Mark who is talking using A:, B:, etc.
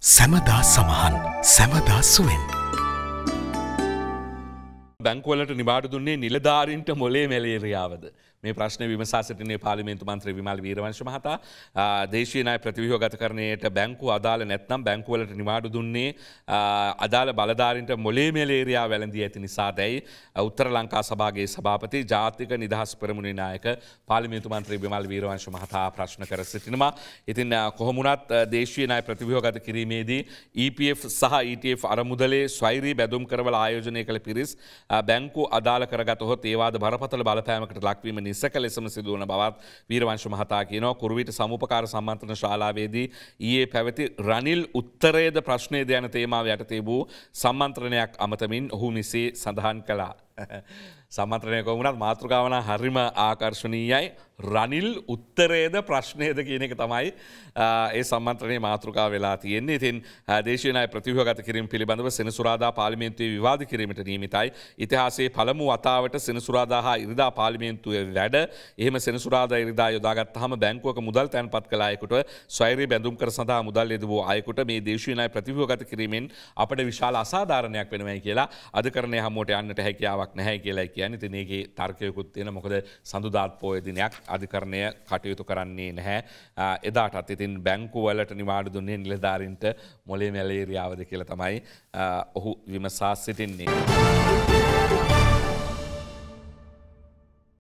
A: සැමදා සමහන් සැමදා සුවෙන්. බැංකවලට නිවාඩ දුන්නේ නිලධාරින්ට මොලේ මැලේරියාවද. මේ ප්‍රශ්න විමසා සිටිනේ පාලිමේන්තු මන්ත්‍රී විමල් වීරවංශ මහතා දේශීය ණය ප්‍රතිව්‍යුහගත කරණයට බැංකු අදාළ නැත්නම් බැංකුවලට නිවාඩු දුන්නේ අදාළ බලධාරීන්ට මොලේ මැලේරියා වැළඳී ඇති නිසාදැයි උත්තර ලංකා සභාවේ සභාපති ජාතික නිදහස් පෙරමුණේ නායක පාලිමේන්තු මන්ත්‍රී විමල් වීරවංශ මහතා ප්‍රශ්න කර සිටිනවා. ඉතින් කොහොම වුණත් දේශීය ණය ප්‍රතිව්‍යුහගත කිරීමේදී EPF සහ ETF අරමුදලේ ස්වෛරී බැඳුම් කරවල ආයෝජනය කළ පිරිස් බැංකු අදාළ කරගතොත් ඒවාද බරපතල බලපෑමකට ලක්වීම නිසක ලෙසම සිදුවන බවත් වීරවංශ මහතා කියනවා කුරුවිට සමුපකාර සම්මන්ත්‍රණ ශාලාවේදී ඊයේ පැවති රනිල් උත්තරේද ප්‍රශ්නයේද යන තේමාව යටතේ වූ සම්මන්ත්‍රණයක් අමතමින් ඔහු මෙසේ සඳහන් කළා. සමත්‍රණය කොමුණත් මාතෘකාවන හරිම ආකර්ශණීයයි රනිල් උත්තරේද ප්‍රශ්නයද කියන එක තමයි ඒ සම්මන්ත්‍රණය මාතෘකා වෙලා තියෙන්නේ ඉතින් දේශනය ප්‍රතිවගත කිරීම පිළිබඳව සෙනසුරාදා පාලිමේන්තුවේ විවාද කිරීමට නීමිතයි ඉතිහාසේ පළමු වතාවට සෙනසුරාදා හා ඉරිදා පාලිමේන්තුවේ වැඩ එහෙම සෙනසුරාදා ඉරිදා යොදාගත් හම බැංකුවක මුදල් තැන්පත් කලායකුට ස්වෛරී බැඳුම් කර සඳහා මුදල් එද වූ අයකුට මේ දේශනය ප්‍රතිවගත කිරීමෙන් අපට විශාල අසාධාරණයක් වෙනවයි කියලා අධකරණය හමුවට යන්නට හැකියාවක් නැහැ කියලායි කියන ඉතිනගේ තර්කයකුත් තියෙන මොකද සඳුදාත් පෝය දිනයක් අධිකරණය කටයුතු කරන්නේ නැහැ එදාටත් ඉතින් බැංකු වලට නිවාඩු දුන්නේ නිලධාරින්ට මොලේ මැලේරියාවද කියල තමයි ඔහු විමසා සිටින්නේ.